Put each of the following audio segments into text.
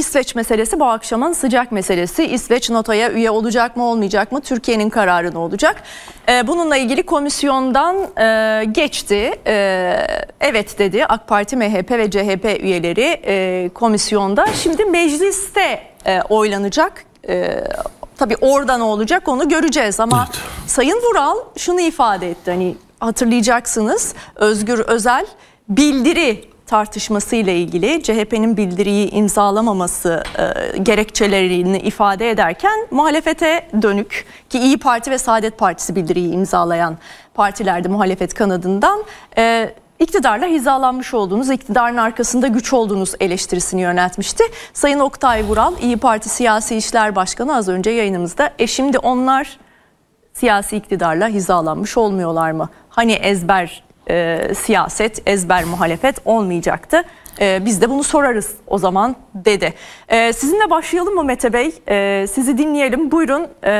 İsveç meselesi bu akşamın sıcak meselesi. İsveç NATO'ya üye olacak mı olmayacak mı? Türkiye'nin kararı ne olacak? Ee, bununla ilgili komisyondan e, geçti. E, evet dedi AK Parti, MHP ve CHP üyeleri e, komisyonda. Şimdi mecliste e, oylanacak. E, tabii orada ne olacak onu göreceğiz ama evet. Sayın Vural şunu ifade etti. Hani hatırlayacaksınız Özgür Özel bildiri tartışması ile ilgili CHP'nin bildiriyi imzalamaması e, gerekçelerini ifade ederken muhalefete dönük ki İyi Parti ve Saadet Partisi bildiriyi imzalayan partilerde muhalefet kanadından e, iktidarla hizalanmış olduğunuz, iktidarın arkasında güç olduğunuz eleştirisini yöneltmişti. Sayın Oktay Vural, İyi Parti Siyasi İşler Başkanı az önce yayınımızda. E şimdi onlar siyasi iktidarla hizalanmış olmuyorlar mı? Hani ezber e, siyaset, ezber muhalefet olmayacaktı. E, biz de bunu sorarız o zaman dedi. E, sizinle başlayalım mı Mete Bey? E, sizi dinleyelim. Buyurun e,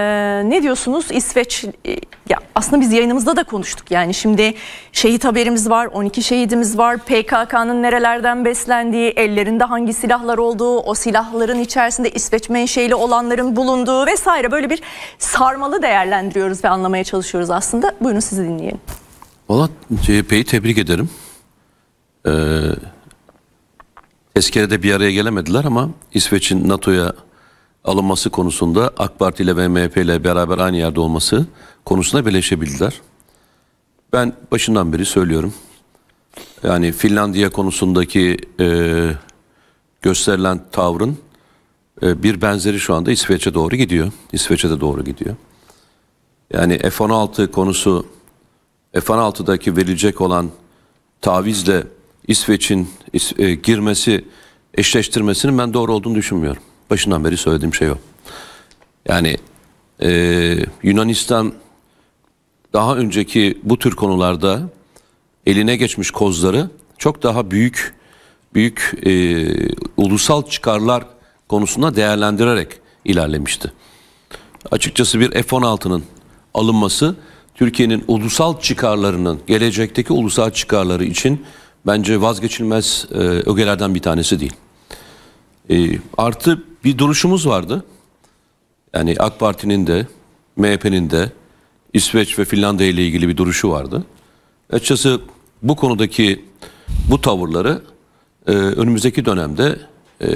ne diyorsunuz İsveç? E, ya aslında biz yayınımızda da konuştuk. Yani şimdi şehit haberimiz var, 12 şehidimiz var. PKK'nın nerelerden beslendiği, ellerinde hangi silahlar olduğu, o silahların içerisinde İsveç menşeli olanların bulunduğu vesaire böyle bir sarmalı değerlendiriyoruz ve anlamaya çalışıyoruz aslında. Buyurun sizi dinleyelim. Valla CHP'yi e, tebrik ederim. Ee, tezkerede bir araya gelemediler ama İsveç'in NATO'ya alınması konusunda AK Parti ile ve MHP ile beraber aynı yerde olması konusunda birleşebildiler. Ben başından beri söylüyorum. Yani Finlandiya konusundaki e, gösterilen tavrın e, bir benzeri şu anda İsveç'e doğru gidiyor. İsveç'e de doğru gidiyor. Yani F-16 konusu e, F-16'daki verilecek olan tavizle İsveç'in e, girmesi eşleştirmesinin ben doğru olduğunu düşünmüyorum. Başından beri söylediğim şey o. Yani e, Yunanistan daha önceki bu tür konularda eline geçmiş kozları çok daha büyük büyük e, ulusal çıkarlar konusunda değerlendirerek ilerlemişti. Açıkçası bir F-16'nın alınması Türkiye'nin ulusal çıkarlarının, gelecekteki ulusal çıkarları için bence vazgeçilmez e, ögelerden bir tanesi değil. E, artı bir duruşumuz vardı. Yani AK Parti'nin de, MHP'nin de İsveç ve Finlandiya ile ilgili bir duruşu vardı. Açıkçası bu konudaki bu tavırları e, önümüzdeki dönemde e,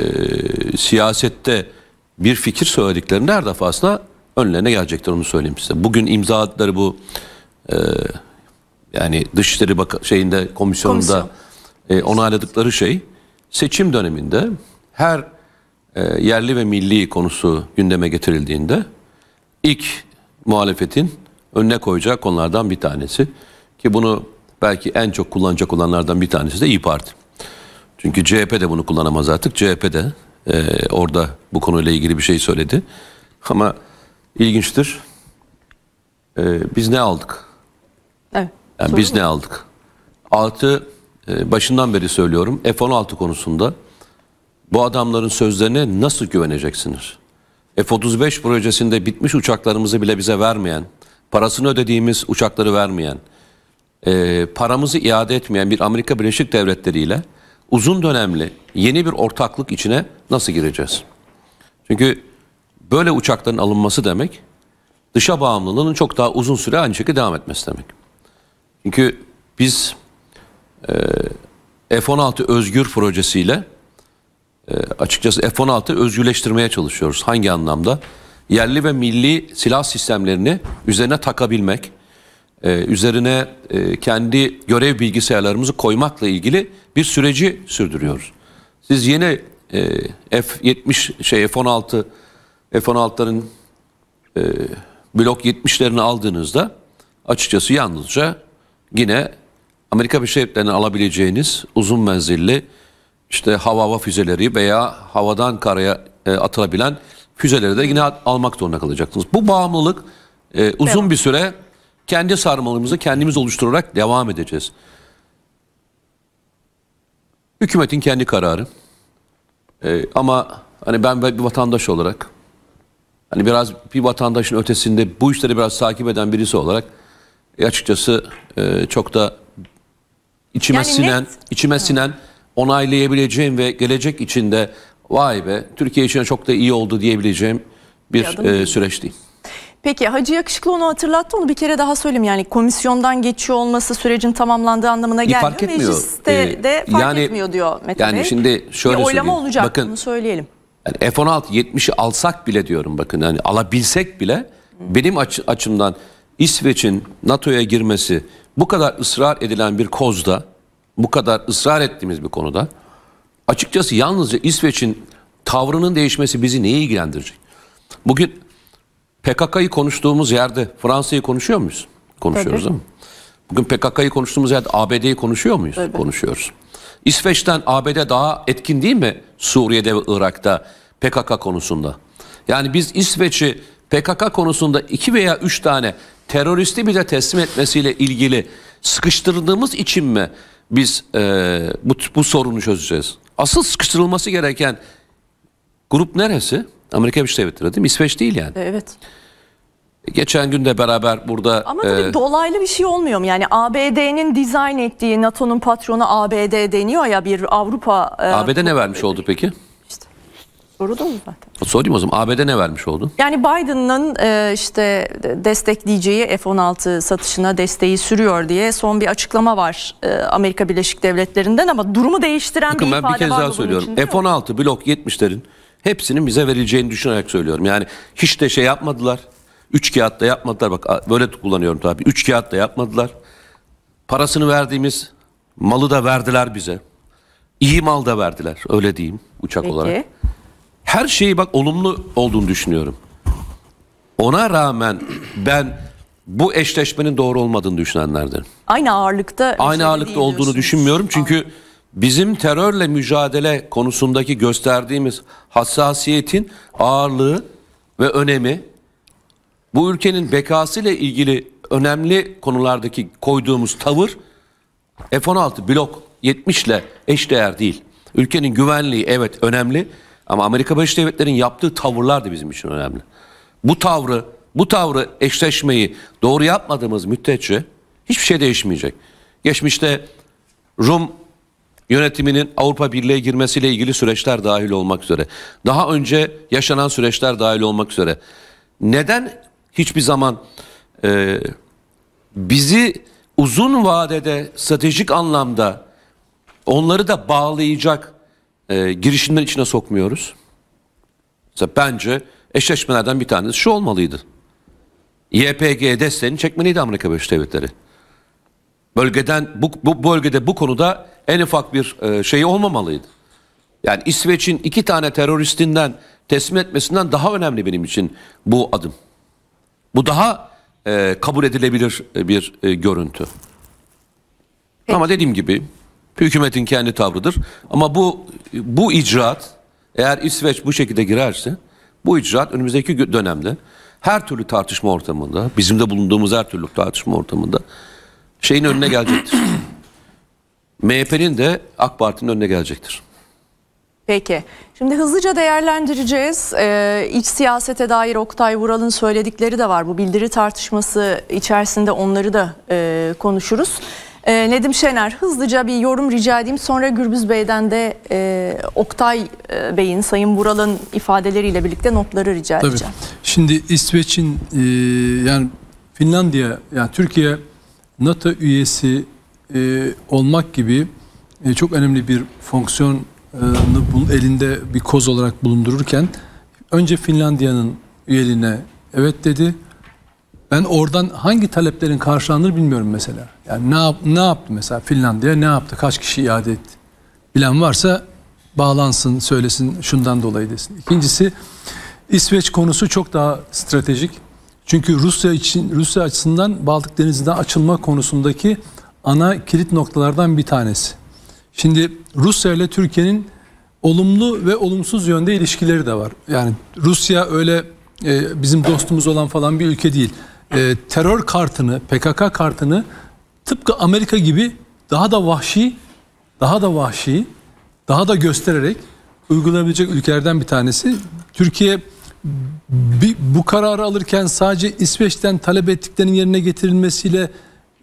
siyasette bir fikir söylediklerinde her defasında önlerine gelecektir onu söyleyeyim size. Bugün imza atları bu e, yani Dışişleri Bak şeyinde komisyonunda Komisyon. e, onayladıkları şey seçim döneminde her e, yerli ve milli konusu gündeme getirildiğinde ilk muhalefetin önüne koyacağı konulardan bir tanesi ki bunu belki en çok kullanacak olanlardan bir tanesi de İyi Parti. Çünkü CHP de bunu kullanamaz artık. CHP de e, orada bu konuyla ilgili bir şey söyledi. Ama ilginçtir. Ee, biz ne aldık? Evet. Yani biz mu? ne aldık? Altı e, başından beri söylüyorum F-16 konusunda bu adamların sözlerine nasıl güveneceksiniz? F-35 projesinde bitmiş uçaklarımızı bile bize vermeyen, parasını ödediğimiz uçakları vermeyen, e, paramızı iade etmeyen bir Amerika Birleşik Devletleri ile uzun dönemli yeni bir ortaklık içine nasıl gireceğiz? Çünkü böyle uçakların alınması demek dışa bağımlılığının çok daha uzun süre aynı şekilde devam etmesi demek. Çünkü biz e, F-16 özgür projesiyle e, açıkçası F-16 özgürleştirmeye çalışıyoruz. Hangi anlamda? Yerli ve milli silah sistemlerini üzerine takabilmek, e, üzerine e, kendi görev bilgisayarlarımızı koymakla ilgili bir süreci sürdürüyoruz. Siz yeni e, F-70 şey F-16 F-16'ların e, blok 70'lerini aldığınızda açıkçası yalnızca yine Amerika Birleşik Devletleri'ne alabileceğiniz uzun menzilli işte hava hava füzeleri veya havadan karaya e, atılabilen füzeleri de yine almak zorunda kalacaksınız. Bu bağımlılık e, uzun evet. bir süre kendi sarmalımızı kendimiz oluşturarak devam edeceğiz. Hükümetin kendi kararı. E, ama hani ben bir vatandaş olarak Hani biraz bir vatandaşın ötesinde bu işleri biraz takip eden birisi olarak e, açıkçası e, çok da içime yani sinen, net... içime sinen onaylayabileceğim ve gelecek içinde vay be Türkiye için çok da iyi oldu diyebileceğim bir, bir e, süreç değil. Peki Hacı Yakışıklı onu hatırlattı onu bir kere daha söyleyeyim yani komisyondan geçiyor olması sürecin tamamlandığı anlamına gelmiyor. Fark etmiyor. Mecliste ee, de fark yani, etmiyor diyor Mete yani Bey. şimdi şöyle bir oylama söyleyeyim. olacak Bakın, bunu söyleyelim. Yani F-16 70'i alsak bile diyorum bakın hani alabilsek bile benim aç açımdan İsveç'in NATO'ya girmesi bu kadar ısrar edilen bir kozda bu kadar ısrar ettiğimiz bir konuda açıkçası yalnızca İsveç'in tavrının değişmesi bizi neye ilgilendirecek? Bugün PKK'yı konuştuğumuz yerde Fransa'yı konuşuyor muyuz? Konuşuyoruz Tabii. değil mi? Bugün PKK'yı konuştuğumuz yerde ABD'yi konuşuyor muyuz? Tabii. Konuşuyoruz. İsveç'ten ABD daha etkin değil mi Suriye'de ve Irak'ta PKK konusunda? Yani biz İsveç'i PKK konusunda iki veya üç tane teröristi bize teslim etmesiyle ilgili sıkıştırdığımız için mi biz e, bu, bu sorunu çözeceğiz? Asıl sıkıştırılması gereken grup neresi? Amerika Birleşik Devletleri değil mi? İsveç değil yani. Evet. Geçen gün de beraber burada... Ama e, dolaylı bir şey olmuyor mu? Yani ABD'nin dizayn ettiği NATO'nun patronu ABD deniyor ya bir Avrupa... E, ABD ne vermiş oldu peki? İşte soru da zaten. Sorayım o zaman ABD ne vermiş oldu? Yani Biden'ın e, işte destekleyeceği F-16 satışına desteği sürüyor diye son bir açıklama var e, Amerika Birleşik Devletleri'nden ama durumu değiştiren Bakın, bir ifade var. Bakın ben bir kez daha söylüyorum. F-16 blok 70'lerin hepsinin bize verileceğini düşünerek söylüyorum. Yani hiç de şey yapmadılar Üç kağıtta yapmadılar. Bak böyle kullanıyorum tabi Üç kağıtta yapmadılar. Parasını verdiğimiz malı da verdiler bize. İyi mal da verdiler. Öyle diyeyim uçak Peki. olarak. Her şeyi bak olumlu olduğunu düşünüyorum. Ona rağmen ben bu eşleşmenin doğru olmadığını düşünenlerden. Aynı ağırlıkta. Aynı ağırlıkta olduğunu düşünmüyorum. Çünkü Anladım. bizim terörle mücadele konusundaki gösterdiğimiz hassasiyetin ağırlığı ve önemi bu ülkenin bekası ile ilgili önemli konulardaki koyduğumuz tavır F-16 blok 70 ile eşdeğer değil. Ülkenin güvenliği evet önemli ama Amerika Birleşik Devletleri'nin yaptığı tavırlar da bizim için önemli. Bu tavrı, bu tavrı eşleşmeyi doğru yapmadığımız müddetçe hiçbir şey değişmeyecek. Geçmişte Rum yönetiminin Avrupa Birliği'ye girmesiyle ilgili süreçler dahil olmak üzere, daha önce yaşanan süreçler dahil olmak üzere neden hiçbir zaman e, bizi uzun vadede stratejik anlamda onları da bağlayacak e, girişimler içine sokmuyoruz. Mesela bence eşleşmelerden bir tanesi şu olmalıydı. YPG desteğini çekmeliydi Amerika Birleşik Devletleri. Bölgeden bu, bu bölgede bu konuda en ufak bir e, şey olmamalıydı. Yani İsveç'in iki tane teröristinden teslim etmesinden daha önemli benim için bu adım. Bu daha e, kabul edilebilir e, bir e, görüntü. Peki. Ama dediğim gibi hükümetin kendi tavrıdır. Ama bu bu icraat eğer İsveç bu şekilde girerse bu icraat önümüzdeki dönemde her türlü tartışma ortamında, bizim de bulunduğumuz her türlü tartışma ortamında şeyin önüne gelecektir. MHP'nin de AK Parti'nin önüne gelecektir. Peki. Şimdi hızlıca değerlendireceğiz. Ee, iç siyasete dair Oktay Vural'ın söyledikleri de var. Bu bildiri tartışması içerisinde onları da e, konuşuruz. E, Nedim Şener hızlıca bir yorum rica edeyim. Sonra Gürbüz Bey'den de e, Oktay e, Bey'in, Sayın Vural'ın ifadeleriyle birlikte notları rica edeceğim. Tabii. Şimdi İsveç'in e, yani Finlandiya, yani Türkiye NATO üyesi e, olmak gibi e, çok önemli bir fonksiyon elinde bir koz olarak bulundururken önce Finlandiya'nın üyeliğine evet dedi. Ben oradan hangi taleplerin karşılanır bilmiyorum mesela. Yani ne, yap, ne yaptı mesela Finlandiya ne yaptı? Kaç kişi iade etti? Bilen varsa bağlansın, söylesin şundan dolayı desin. İkincisi İsveç konusu çok daha stratejik. Çünkü Rusya için Rusya açısından Baltık Denizi'nden açılma konusundaki ana kilit noktalardan bir tanesi. Şimdi Rusya ile Türkiye'nin olumlu ve olumsuz yönde ilişkileri de var. Yani Rusya öyle e, bizim dostumuz olan falan bir ülke değil. E, terör kartını, PKK kartını tıpkı Amerika gibi daha da vahşi, daha da vahşi, daha da göstererek uygulayabilecek ülkelerden bir tanesi. Türkiye bir, bu kararı alırken sadece İsveç'ten talep ettiklerinin yerine getirilmesiyle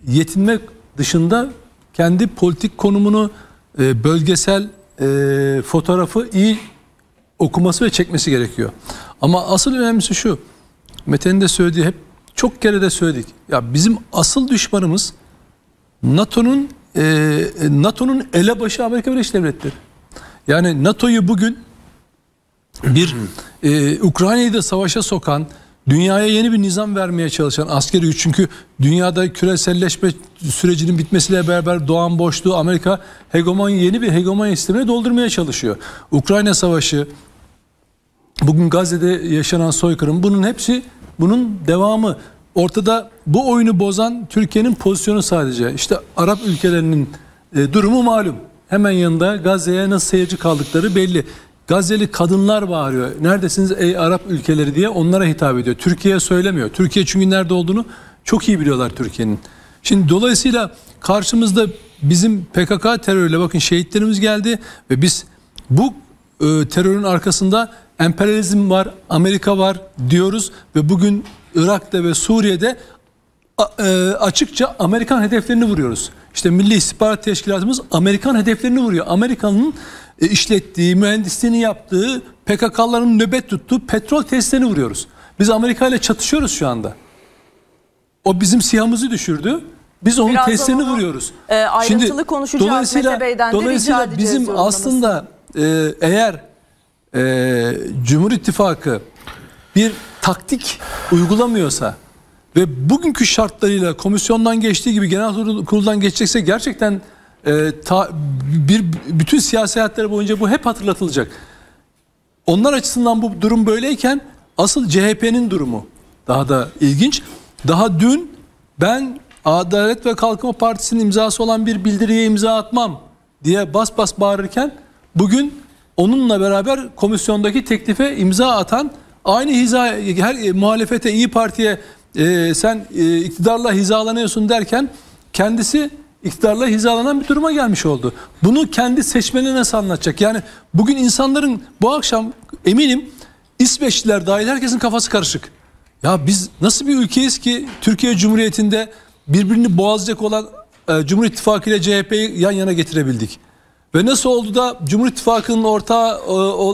yetinmek dışında kendi politik konumunu e, bölgesel e, fotoğrafı iyi okuması ve çekmesi gerekiyor. Ama asıl önemlisi şu. Metin de söylediği hep çok kere de söyledik. Ya bizim asıl düşmanımız NATO'nun e, NATO'nun elebaşı Amerika Birleşik Devletleri. Yani NATO'yu bugün bir e, Ukrayna'yı da savaşa sokan Dünyaya yeni bir nizam vermeye çalışan askeri güç çünkü dünyada küreselleşme sürecinin bitmesiyle beraber doğan boşluğu Amerika hegemonya yeni bir hegemonya sistemine doldurmaya çalışıyor. Ukrayna Savaşı, bugün Gazze'de yaşanan soykırım bunun hepsi bunun devamı. Ortada bu oyunu bozan Türkiye'nin pozisyonu sadece. İşte Arap ülkelerinin e, durumu malum. Hemen yanında Gazze'ye nasıl seyirci kaldıkları belli. Gazze'li kadınlar bağırıyor. Neredesiniz ey Arap ülkeleri diye onlara hitap ediyor. Türkiye'ye söylemiyor. Türkiye çünkü nerede olduğunu çok iyi biliyorlar Türkiye'nin. Şimdi dolayısıyla karşımızda bizim PKK terörüyle bakın şehitlerimiz geldi ve biz bu e, terörün arkasında emperyalizm var, Amerika var diyoruz ve bugün Irak'ta ve Suriye'de e, açıkça Amerikan hedeflerini vuruyoruz. İşte Milli İstihbarat Teşkilatımız Amerikan hedeflerini vuruyor. Amerika'nın e, işlettiği, mühendisliğini yaptığı, PKK'ların nöbet tuttuğu petrol testlerini vuruyoruz. Biz Amerika ile çatışıyoruz şu anda. O bizim siyahımızı düşürdü. Biz onun Birazdan testlerini onu, vuruyoruz. E, ayrıntılı Şimdi, konuşacağız dolayısıyla, Mete Bey'den de Dolayısıyla bizim aslında e, eğer e, Cumhur İttifakı bir taktik uygulamıyorsa ve bugünkü şartlarıyla komisyondan geçtiği gibi genel kuruldan geçecekse gerçekten e, ta, bir bütün siyasi hayatları boyunca bu hep hatırlatılacak. Onlar açısından bu durum böyleyken asıl CHP'nin durumu daha da ilginç. Daha dün ben Adalet ve Kalkınma Partisi'nin imzası olan bir bildiriye imza atmam diye bas bas bağırırken bugün onunla beraber komisyondaki teklife imza atan aynı hizaya her muhalefete iyi Parti'ye e, sen e, iktidarla hizalanıyorsun derken kendisi iktidarla hizalanan bir duruma gelmiş oldu. Bunu kendi seçmeni nasıl anlatacak? Yani bugün insanların bu akşam eminim İsveçliler dahil herkesin kafası karışık. Ya biz nasıl bir ülkeyiz ki Türkiye Cumhuriyeti'nde birbirini boğazlayacak olan e, Cumhur İttifakı ile CHP'yi yan yana getirebildik. Ve nasıl oldu da Cumhur İttifakı'nın ortağı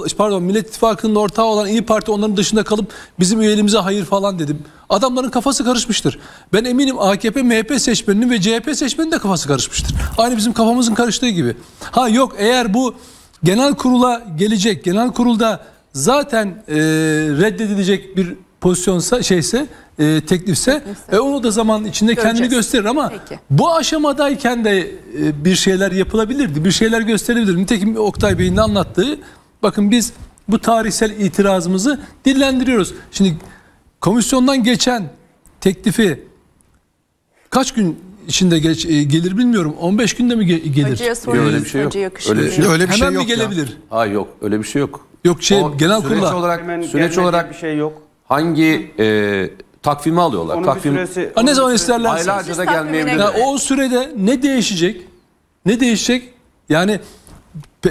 e, pardon Millet İttifakı'nın ortağı olan İyi Parti onların dışında kalıp bizim üyeliğimize hayır falan dedim. Adamların kafası karışmıştır. Ben eminim AKP, MHP seçmeninin ve CHP seçmeninin de kafası karışmıştır. Aynı bizim kafamızın karıştığı gibi. Ha yok eğer bu genel kurula gelecek, genel kurulda zaten e, reddedilecek bir pozisyonsa şeyse e, teklifse, teklifse. E, onu da zaman içinde Göreceğiz. kendini gösterir ama Peki. bu aşamadayken de e, bir şeyler yapılabilirdi. Bir şeyler gösterebilir. Nitekim Oktay Bey'in de anlattığı bakın biz bu tarihsel itirazımızı dillendiriyoruz. Şimdi komisyondan geçen teklifi kaç gün içinde geç, e, gelir bilmiyorum. 15 günde mi ge gelir? Hocaya şey Öyle bir şey yok. Öyle, öyle bir şey yok. Hemen gelebilir? Ya. Ha yok. Öyle bir şey yok. Yok şey o, genel kurula. olarak, süreç olarak bir şey yok. Hangi e, Takvimi alıyorlar. Onun Takvim... bir süresi... Ha, ne zaman isterlerse. Aylarca da gelmeyebilir. Yani o sürede ne değişecek? Ne değişecek? Yani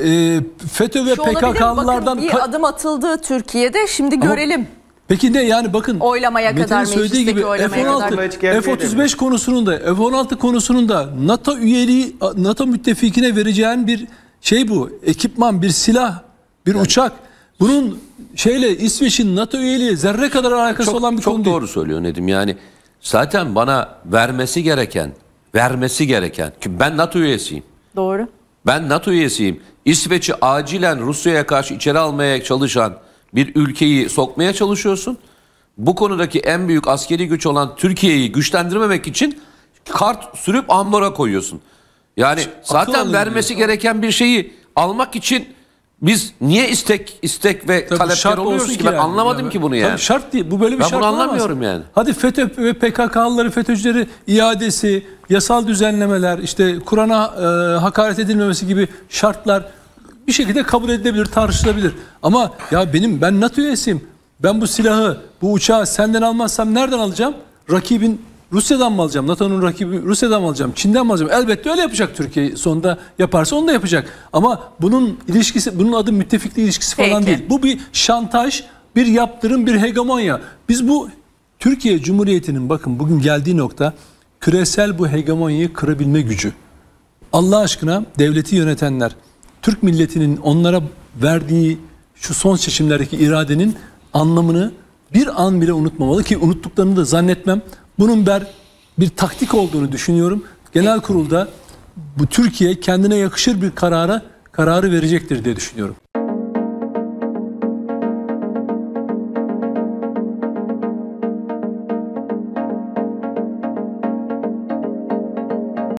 e, FETÖ ve Şu PKK'lılardan... bir adım atıldı Türkiye'de. Şimdi görelim. Ama... Peki ne yani bakın oylamaya Metin kadar söylediği gibi F-16 F-35 konusunun da F-16 konusunun da NATO üyeliği NATO müttefikine vereceğin bir şey bu ekipman bir silah bir yani, uçak bunun şeyle İsveç'in NATO üyeliği zerre kadar alakası çok, olan bir çok konu Çok doğru değil. söylüyor Nedim. Yani zaten bana vermesi gereken, vermesi gereken ki ben NATO üyesiyim. Doğru. Ben NATO üyesiyim. İsveç'i acilen Rusya'ya karşı içeri almaya çalışan bir ülkeyi sokmaya çalışıyorsun. Bu konudaki en büyük askeri güç olan Türkiye'yi güçlendirmemek için kart sürüp ambara koyuyorsun. Yani zaten vermesi gereken bir şeyi almak için biz niye istek istek ve Tabii talepkar oluyoruz ki ben yani. anlamadım ki bunu yani. Tabii şart değil. Bu böyle bir ben şart bunu anlamıyorum olamaz. yani. Hadi FETÖ ve PKK'lıları, FETÖ'cüleri iadesi, yasal düzenlemeler, işte Kur'an'a e, hakaret edilmemesi gibi şartlar bir şekilde kabul edilebilir, tartışılabilir. Ama ya benim ben NATO üyesiyim. Ben bu silahı, bu uçağı senden almazsam nereden alacağım? Rakibin Rusya'dan mı alacağım? NATO'nun rakibi Rusya'dan mı alacağım? Çin'den mi alacağım? Elbette öyle yapacak Türkiye. Sonunda yaparsa onu da yapacak. Ama bunun ilişkisi, bunun adı müttefikli ilişkisi falan Peki. değil. Bu bir şantaj, bir yaptırım, bir hegemonya. Biz bu Türkiye Cumhuriyeti'nin bakın bugün geldiği nokta küresel bu hegemonyayı kırabilme gücü. Allah aşkına devleti yönetenler, Türk milletinin onlara verdiği şu son seçimlerdeki iradenin anlamını bir an bile unutmamalı ki unuttuklarını da zannetmem. Bunun ben bir taktik olduğunu düşünüyorum. Genel kurulda bu Türkiye kendine yakışır bir karara kararı verecektir diye düşünüyorum.